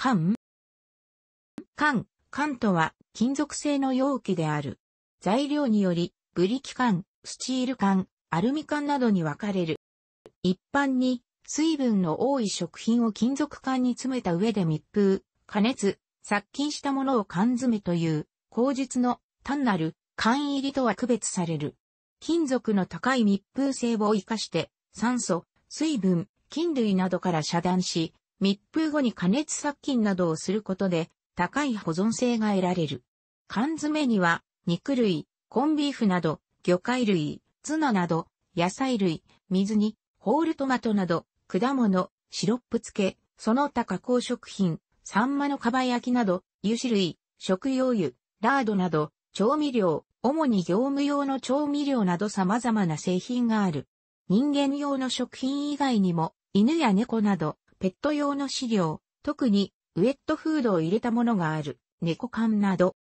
缶缶、缶とは金属製の容器である。材料により、ブリキ缶、スチール缶、アルミ缶などに分かれる。一般に、水分の多い食品を金属缶に詰めた上で密封、加熱、殺菌したものを缶詰という、口実の単なる缶入りとは区別される。金属の高い密封性を活かして、酸素、水分、菌類などから遮断し、密封後に加熱殺菌などをすることで高い保存性が得られる。缶詰には肉類、コンビーフなど魚介類、ツナなど野菜類、水煮、ホールトマトなど果物、シロップ漬け、その他加工食品、サンマのかば焼きなど油脂類、食用油、ラードなど調味料、主に業務用の調味料など様々な製品がある。人間用の食品以外にも、犬や猫など、ペット用の飼料、特にウェットフードを入れたものがある、猫缶など。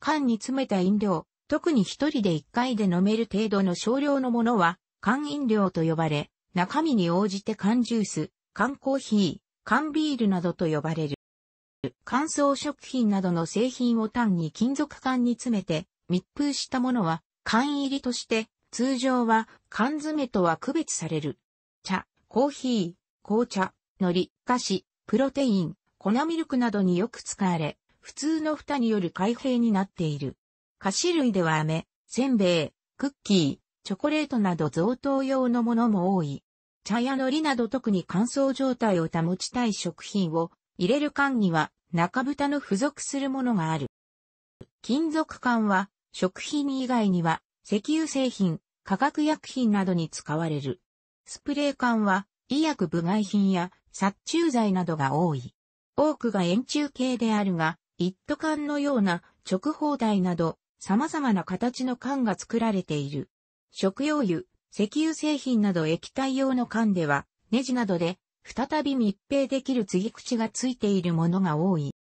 缶に詰めた飲料、特に一人で一回で飲める程度の少量のものは、缶飲料と呼ばれ、中身に応じて缶ジュース、缶コーヒー、缶ビールなどと呼ばれる。乾燥食品などの製品を単に金属缶に詰めて密封したものは缶入りとして通常は缶詰とは区別される。茶、コーヒー、紅茶、海苔、菓子、プロテイン、粉ミルクなどによく使われ、普通の蓋による開閉になっている。菓子類では飴、せんべい、クッキー、チョコレートなど贈答用のものも多い。茶や海苔など特に乾燥状態を保ちたい食品を入れる缶には中蓋の付属するものがある。金属缶は食品以外には石油製品、化学薬品などに使われる。スプレー缶は医薬部外品や殺虫剤などが多い。多くが円柱形であるが、一斗缶のような直方体など様々な形の缶が作られている。食用油、石油製品など液体用の缶では、ネジなどで再び密閉できる継ぎ口がついているものが多い。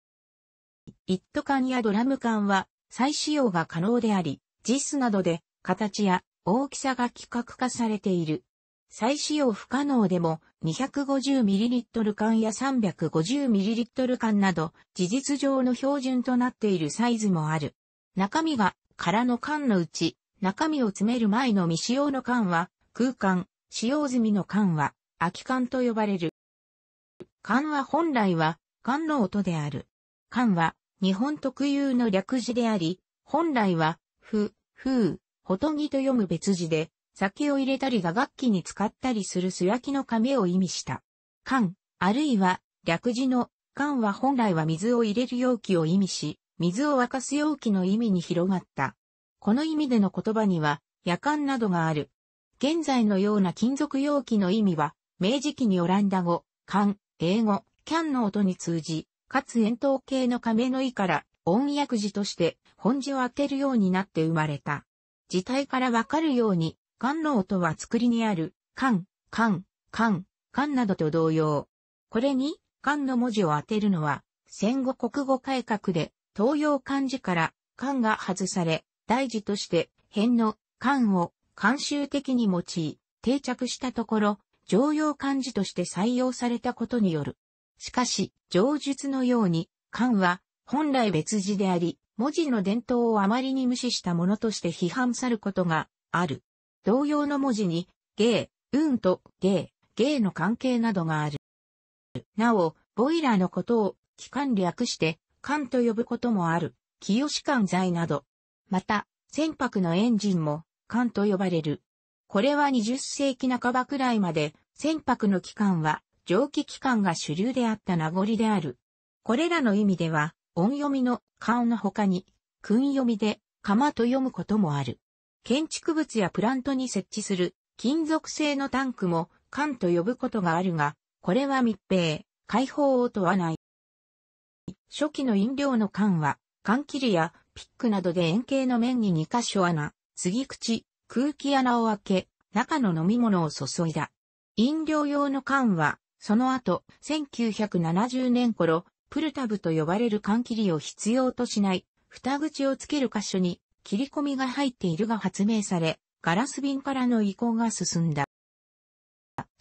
一斗缶やドラム缶は再使用が可能であり、ジスなどで形や大きさが規格化されている。再使用不可能でも 250ml 缶や 350ml 缶など事実上の標準となっているサイズもある。中身が空の缶のうち中身を詰める前の未使用の缶は空間、使用済みの缶は空き缶と呼ばれる。缶は本来は缶の音である。缶は日本特有の略字であり、本来は、ふ、ふう、ほとぎと読む別字で、酒を入れたり打楽器に使ったりする素焼きの亀を意味した。缶、あるいは略字の缶は本来は水を入れる容器を意味し、水を沸かす容器の意味に広がった。この意味での言葉には、夜間などがある。現在のような金属容器の意味は、明治期にオランダ語、缶、英語、キャンの音に通じ、かつ円筒形の亀の意から、音訳字として、本字を当てるようになって生まれた。字体からわかるように、官能とは作りにある、官、官、官、官などと同様。これに、官の文字を当てるのは、戦後国語改革で、東洋漢字から、官が外され、大事として、辺の、官を、慣習的に用い、定着したところ、常用漢字として採用されたことによる。しかし、上述のように、漢は本来別字であり、文字の伝統をあまりに無視したものとして批判さることがある。同様の文字に、ゲー、うんとゲー、ゲーの関係などがある。なお、ボイラーのことを、機関略して、艦と呼ぶこともある、清士艦材など。また、船舶のエンジンも、艦と呼ばれる。これは20世紀半ばくらいまで、船舶の機関は、蒸気機関が主流であった名残である。これらの意味では、音読みの、艦の他に、訓読みで、釜と読むこともある。建築物やプラントに設置する金属製のタンクも缶と呼ぶことがあるが、これは密閉、開放を問わない。初期の飲料の缶は、缶切りやピックなどで円形の面に2箇所穴、継ぎ口、空気穴を開け、中の飲み物を注いだ。飲料用の缶は、その後、1970年頃、プルタブと呼ばれる缶切りを必要としない、蓋口をつける箇所に切り込みが入っているが発明され、ガラス瓶からの移行が進んだ。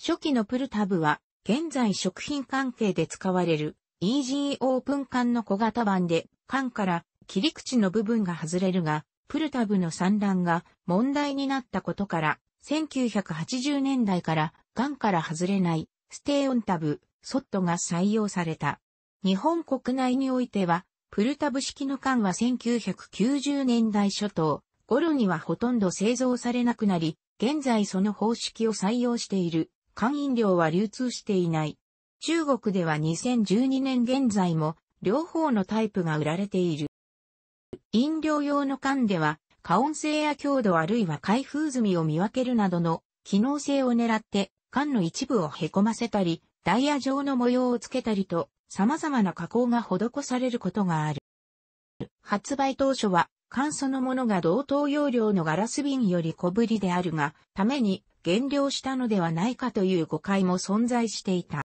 初期のプルタブは、現在食品関係で使われる EG オープン缶の小型版で、缶から切り口の部分が外れるが、プルタブの産卵が問題になったことから、1980年代から缶から外れないステーオンタブ、ソットが採用された。日本国内においては、プルタブ式の缶は1990年代初頭、頃にはほとんど製造されなくなり、現在その方式を採用している、缶飲料は流通していない。中国では2012年現在も、両方のタイプが売られている。飲料用の缶では、加温性や強度あるいは開封済みを見分けるなどの機能性を狙って、缶の一部を凹ませたり、ダイヤ状の模様をつけたりと、様々な加工が施されることがある。発売当初は、缶そのものが同等容量のガラス瓶より小ぶりであるが、ために減量したのではないかという誤解も存在していた。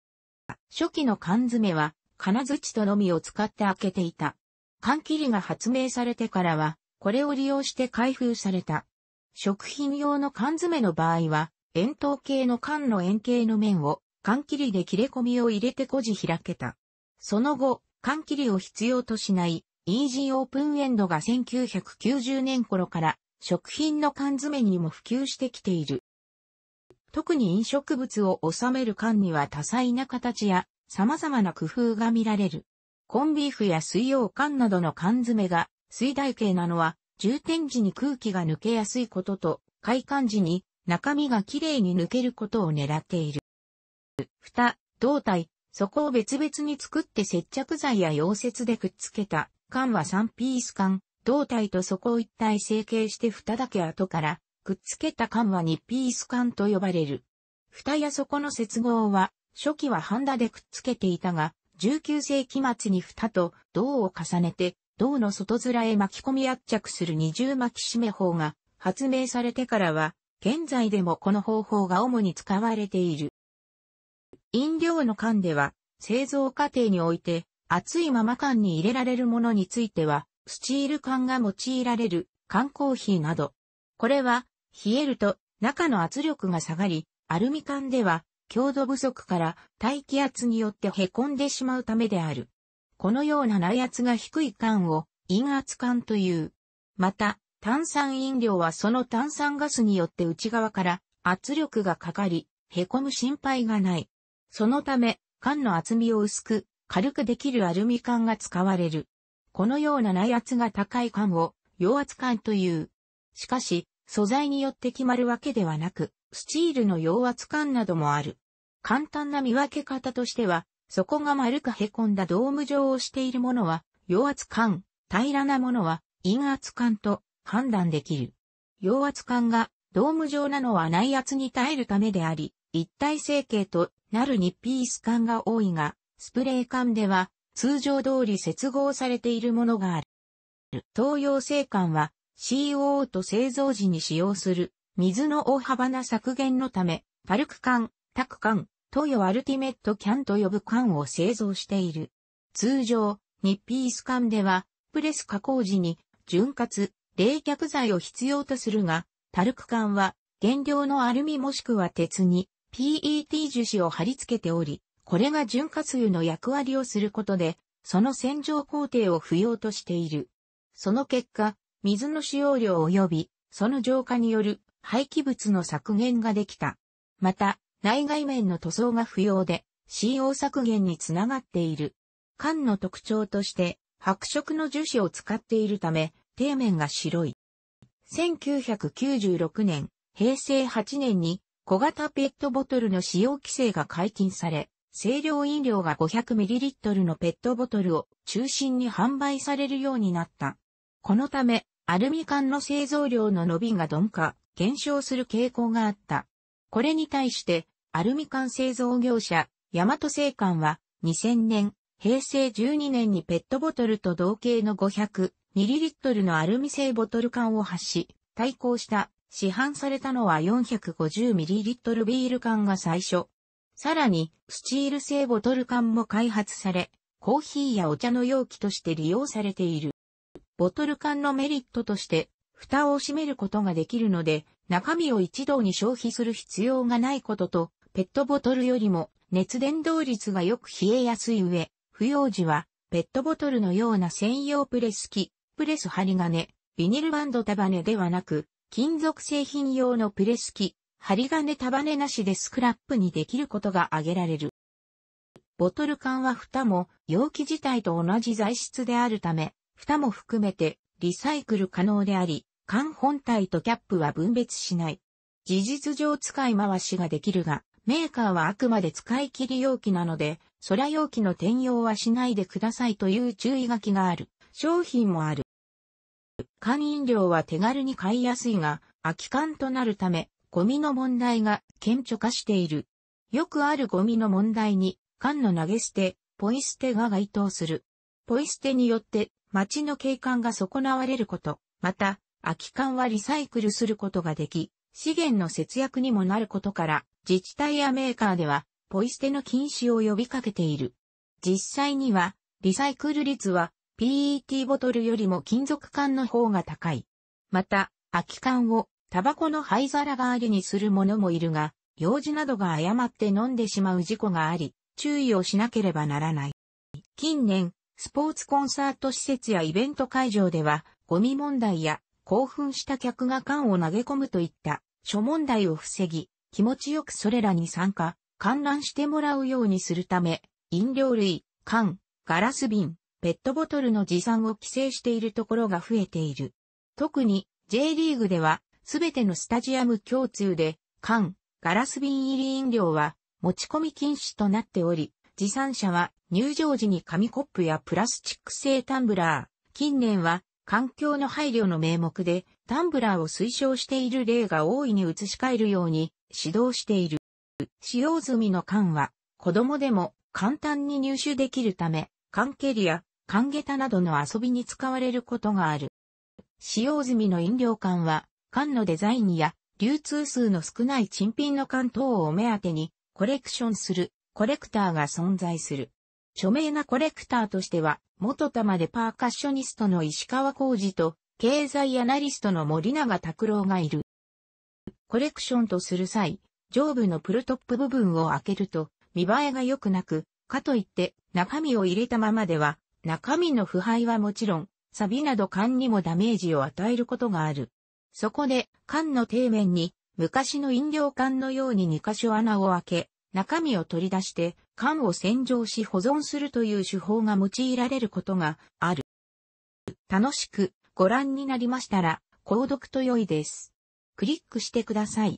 初期の缶詰は、金槌とのみを使って開けていた。缶切りが発明されてからは、これを利用して開封された。食品用の缶詰の場合は、円筒形の缶の円形の面を、缶切りで切れ込みを入れてこじ開けた。その後、缶切りを必要としない、イージーオープンエンドが1990年頃から食品の缶詰にも普及してきている。特に飲食物を収める缶には多彩な形や様々な工夫が見られる。コンビーフや水溶缶などの缶詰が水台形なのは充填時に空気が抜けやすいことと、開缶時に中身がきれいに抜けることを狙っている。蓋、胴体、そこを別々に作って接着剤や溶接でくっつけた、缶は3ピース缶、胴体と底を一体成形して蓋だけ後から、くっつけた缶は2ピース缶と呼ばれる。蓋や底の接合は、初期はハンダでくっつけていたが、19世紀末に蓋と銅を重ねて、銅の外面へ巻き込み圧着する二重巻き締め法が発明されてからは、現在でもこの方法が主に使われている。飲料の缶では、製造過程において、熱いまま缶に入れられるものについては、スチール缶が用いられる缶コーヒーなど。これは、冷えると中の圧力が下がり、アルミ缶では強度不足から大気圧によって凹んでしまうためである。このような内圧が低い缶を陰圧缶という。また、炭酸飲料はその炭酸ガスによって内側から圧力がかかり、凹む心配がない。そのため、缶の厚みを薄く、軽くできるアルミ缶が使われる。このような内圧が高い缶を、陽圧缶という。しかし、素材によって決まるわけではなく、スチールの陽圧缶などもある。簡単な見分け方としては、底が丸く凹んだドーム状をしているものは、陽圧缶、平らなものは、陰圧缶と判断できる。陽圧缶がドーム状なのは内圧に耐えるためであり、一体成形となるにピース管が多いが、スプレー管では通常通り接合されているものがある。東洋製管は CO o と製造時に使用する水の大幅な削減のため、パルク管、タク管、東洋アルティメットキャンと呼ぶ管を製造している。通常、ニッピース管では、プレス加工時に潤滑、冷却剤を必要とするが、タルク管は原料のアルミもしくは鉄に PET 樹脂を貼り付けており、これが潤滑油の役割をすることで、その洗浄工程を不要としている。その結果、水の使用量及び、その浄化による廃棄物の削減ができた。また、内外面の塗装が不要で、CO 削減につながっている。缶の特徴として、白色の樹脂を使っているため、底面が白い。1996年、平成8年に小型ペットボトルの使用規制が解禁され、清涼飲料が 500ml のペットボトルを中心に販売されるようになった。このため、アルミ缶の製造量の伸びが鈍化、減少する傾向があった。これに対して、アルミ缶製造業者、大和製缶は、2000年、平成12年にペットボトルと同型の 500ml のアルミ製ボトル缶を発し、対抗した市販されたのは 450ml ビール缶が最初。さらに、スチール製ボトル缶も開発され、コーヒーやお茶の容器として利用されている。ボトル缶のメリットとして、蓋を閉めることができるので、中身を一堂に消費する必要がないことと、ペットボトルよりも熱伝導率がよく冷えやすい上、不要時はペットボトルのような専用プレス機、プレス針金、ビニルバンド束ねではなく、金属製品用のプレス機、針金束ねなしでスクラップにできることが挙げられる。ボトル缶は蓋も容器自体と同じ材質であるため、蓋も含めてリサイクル可能であり、缶本体とキャップは分別しない。事実上使い回しができるが、メーカーはあくまで使い切り容器なので、空容器の転用はしないでくださいという注意書きがある。商品もある。缶飲料は手軽に買いやすいが、空き缶となるため、ゴミの問題が顕著化している。よくあるゴミの問題に、缶の投げ捨て、ポイ捨てが該当する。ポイ捨てによって、街の景観が損なわれること、また、空き缶はリサイクルすることができ、資源の節約にもなることから、自治体やメーカーでは、ポイ捨ての禁止を呼びかけている。実際には、リサイクル率は PET ボトルよりも金属管の方が高い。また、空き缶をタバコの灰皿代わりにする者もいるが、用事などが誤って飲んでしまう事故があり、注意をしなければならない。近年、スポーツコンサート施設やイベント会場では、ゴミ問題や興奮した客が缶を投げ込むといった諸問題を防ぎ、気持ちよくそれらに参加、観覧してもらうようにするため、飲料類、缶、ガラス瓶、ペットボトルの持参を規制しているところが増えている。特に J リーグではすべてのスタジアム共通で缶、ガラス瓶入り飲料は持ち込み禁止となっており、持参者は入場時に紙コップやプラスチック製タンブラー、近年は環境の配慮の名目でタンブラーを推奨している例が大いに移し替えるように指導している。使用済みの缶は子供でも簡単に入手できるため、缶ケリや缶下駄などの遊びに使われることがある。使用済みの飲料缶は、缶のデザインや流通数の少ない珍品の缶等を目当てにコレクションするコレクターが存在する。著名なコレクターとしては、元玉でパーカッショニストの石川浩二と、経済アナリストの森永拓郎がいる。コレクションとする際、上部のプルトップ部分を開けると、見栄えが良くなく、かといって中身を入れたままでは中身の腐敗はもちろん、錆など缶にもダメージを与えることがある。そこで、缶の底面に、昔の飲料缶のように2箇所穴を開け、中身を取り出して、缶を洗浄し保存するという手法が用いられることがある。楽しくご覧になりましたら、購読と良いです。クリックしてください。